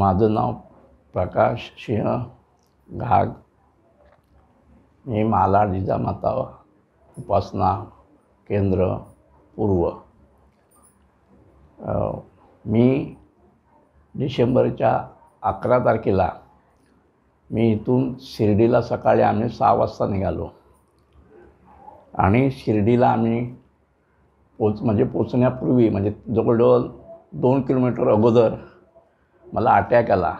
माझं नाव प्रकाश सिंह घाग मी माला जिजामाता उपासना केंद्र पूर्व मी डिसेंबरच्या अकरा तारखेला मी इथून शिर्डीला सकाळी आम्ही सहा वाजता निघालो आणि शिर्डीला आम्ही पोच म्हणजे पोचण्यापूर्वी म्हणजे जवळजवळ दोन किलोमीटर अगोदर मला अटॅक आला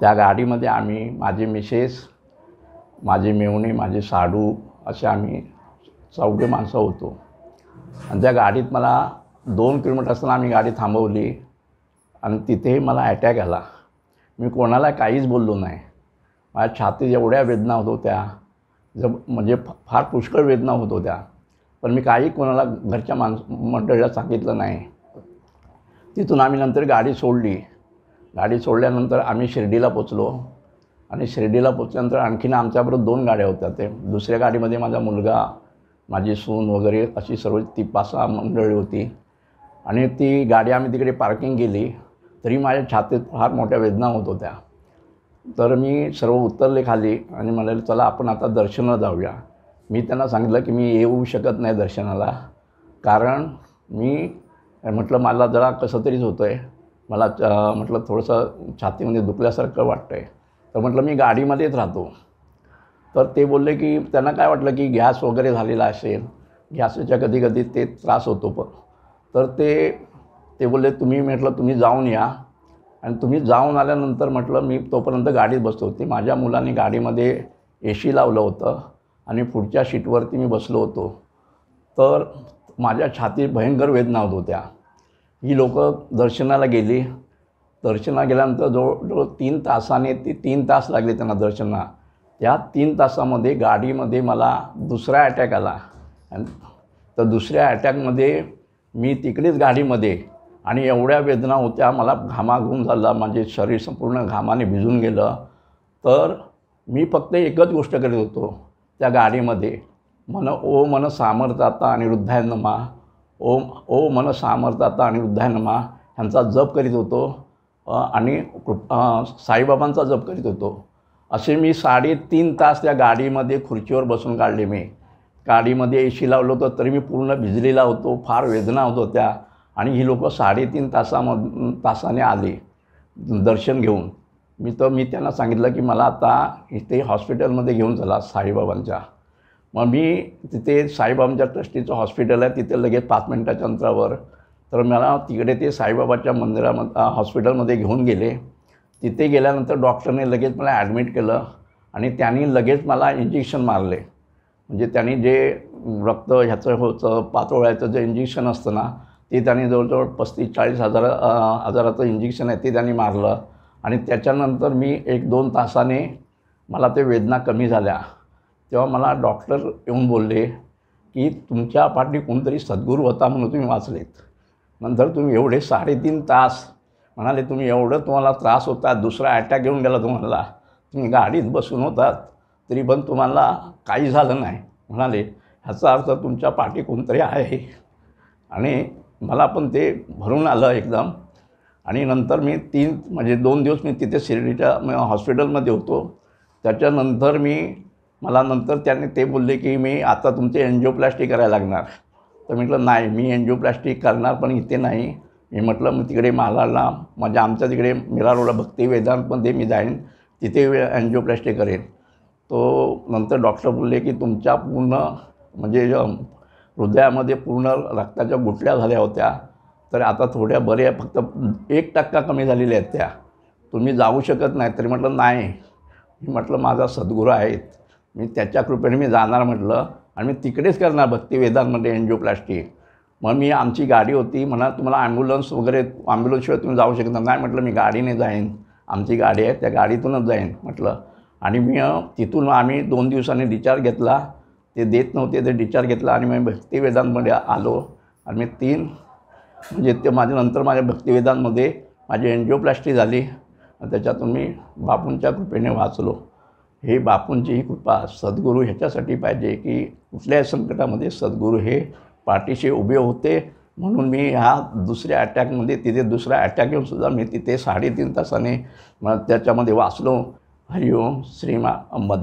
त्या गाडीमध्ये आम्ही माझी मिसेस माझी मेवणी माझे साडू असे आम्ही चौघे माणसं होतो आणि त्या गाडीत मला दोन किलोमीटर असताना आम्ही गाडी थांबवली आणि तिथेही मला अटॅक आला मी कोणाला काहीच बोललो नाही माझ्या छातीत एवढ्या वेदना होत होत्या जब म्हणजे फार पुष्कळ वेदना होत होत्या पण मी काही कोणाला घरच्या माणसं मंडळीला सांगितलं नाही तिथून आम्ही नंतर गाडी सोडली गाडी सोडल्यानंतर आम्ही शिर्डीला पोचलो आणि शिर्डीला पोचल्यानंतर आणखीन आमच्याबरोबर दोन गाड्या होत्या ते दुसऱ्या गाडीमध्ये माझा मुलगा माझी सून वगैरे अशी सर्व ती पाच मंडळी होती आणि ती गाडी आम्ही तिकडे पार्किंग केली तरी माझ्या छातीत फार मोठ्या वेदना होत होत्या तर मी सर्व उतरले खाली आणि म्हणाले चला आपण आता दर्शनाला जाऊया मी त्यांना सांगितलं की मी येऊ शकत नाही दर्शनाला कारण मी म्हटलं मला जरा कसं तरीच होतं आहे मला म्हटलं थोडंसं छातीमध्ये दुखल्यासारखं वाटतं आहे तर म्हटलं मी गाडीमध्येच राहतो तर ते बोलले की त्यांना काय वाटलं की गॅस वगैरे झालेला असेल गॅसच्या कधी कधी ते त्रास होतो पण तर ते ते बोलले तुम्ही म्हटलं तुम्ही जाऊन या आणि तुम्ही जाऊन आल्यानंतर म्हटलं मी तोपर्यंत गाडीत बसलो होती माझ्या मुलाने गाडीमध्ये ए सी लावलं होतं आणि पुढच्या शीटवरती मी बसलो होतो तर माझ्या छातीत भयंकर वेदना होत होत्या ही लोक दर्शनाला गेली दर्शनाला गेल्यानंतर जवळजवळ तीन तासाने ते तीन तास लागले त्यांना दर्शनाला त्या तीन तासामध्ये गाडीमध्ये मला दुसरा अटॅक आला तर दुसऱ्या अटॅकमध्ये मी तिकडेच गाडीमध्ये आणि एवढ्या वेदना होत्या मला घुम झाला माझे शरीर संपूर्ण घामाने भिजून गेलं तर मी फक्त एकच गोष्ट करत होतो त्या गाडीमध्ये मन ओ मन सामर्थ आता आणि वृद्धायनमा ओम ओ मन सामर्थ्याता आणि उद्यानमा ह्यांचा जप करीत होतो आणि कृप साईबाबांचा जप करीत होतो असे मी साडेतीन तास त्या गाडीमध्ये खुर्चीवर बसून काढले मी गाडीमध्ये ए सी लावलं होतं तरी मी पूर्ण भिजलेला होतो फार वेदना होत होत्या आणि ही लोकं साडेतीन तासाम तासाने आले दर्शन घेऊन मी तर मी त्यांना सांगितलं की मला आता इथे हॉस्पिटलमध्ये घेऊन चला साईबाबांच्या मग मी तिथे साईबाबांच्या ट्रस्टीचं हॉस्पिटल आहे तिथे लगेच पाच मिनटाच्या अंतरावर तर मला तिकडे ते साईबाबाच्या मंदिरामध्ये हॉस्पिटलमध्ये घेऊन गेले तिथे गेल्यानंतर डॉक्टरने लगेच मला ॲडमिट केलं आणि त्यांनी लगेच मला इंजेक्शन मारले म्हणजे त्यांनी जे रक्त ह्याचं होतं पातोळ्याचं जे इंजेक्शन असतं ना ते त्यांनी जवळजवळ पस्तीस चाळीस हजार हजाराचं इंजेक्शन आहे ते त्यांनी मारलं आणि त्याच्यानंतर मी एक दोन तासाने मला ते वेदना कमी झाल्या तेव्हा मला डॉक्टर येऊन बोलले की तुमच्या पाठी कोणतरी सद्गुरू होता म्हणून तुम्ही वाचलेत नंतर तुम्ही एवढे साडेतीन तास म्हणाले तुम्ही एवढं तुम्हाला त्रास होता दुसरा अटॅक येऊन गेला तुम्हाला तुम्ही गाडीत बसून होतात तरी पण तुम्हाला काही झालं नाही म्हणाले ह्याचा अर्थ तुमच्या पाठी कोणतरी आहे आणि मला पण ते भरून आलं एकदम आणि नंतर मी तीन म्हणजे दोन दिवस मी तिथे शिर्डीच्या हॉस्पिटलमध्ये होतो त्याच्यानंतर मी मला नंतर त्याने ते बोलले की मी आता तुमचे एनजिओप्लास्टी करायला लागणार तर म्हटलं नाही मी एन्जिओप्लास्टिक करणार पण इथे नाही मी म्हटलं मी तिकडे मालाला माझ्या म्हणजे आमच्या तिकडे मिरारोला भक्ती ते मी जाईन तिथे एनजिओप्लास्टी करेन तो नंतर डॉक्टर बोलले की तुमच्या पूर्ण म्हणजे हृदयामध्ये पूर्ण रक्ताच्या गुटल्या झाल्या होत्या तर आता थोड्या बऱ्या फक्त एक टक्का कमी झालेल्या आहेत त्या तुम्ही जाऊ शकत नाही तरी म्हटलं नाही मी म्हटलं माझा सद्गुरू आहेत मी त्याच्या कृपेने मी जाणार म्हटलं आणि मी तिकडेच करणार भक्ती वेदांमध्ये प्लास्टी मग मी आमची गाडी होती म्हणा तुम्हाला ॲम्ब्युलन्स वगैरे ॲम्ब्युलन्सशिवाय तुम्ही जाऊ शकता नाही म्हटलं मी गाडीने जाईन आमची गाडी आहे त्या गाडीतूनच जाईन म्हटलं आणि मी तिथून आम्ही दोन दिवसांनी डिचार्ज घेतला ते देत नव्हते ते डिचार्ज घेतला आणि मी भक्तिवेदांमध्ये आलो आणि मी तीन म्हणजे ते माझ्या नंतर माझ्या भक्तिवेदांमध्ये माझी प्लास्टी झाली त्याच्यातून मी बापूंच्या कृपेने वाचलो हे बापूंची ही कृपा सद्गुरू ह्याच्यासाठी पाहिजे की कुठल्याही संकटामध्ये सद्गुरू हे पाठीशी उभे होते म्हणून मी ह्या दुसऱ्या अटॅकमध्ये तिथे दुसरा अटॅक येऊन सुद्धा मी तिथे साडेतीन तासाने त्याच्यामध्ये वाचलो हरिओम श्रीमा अंबद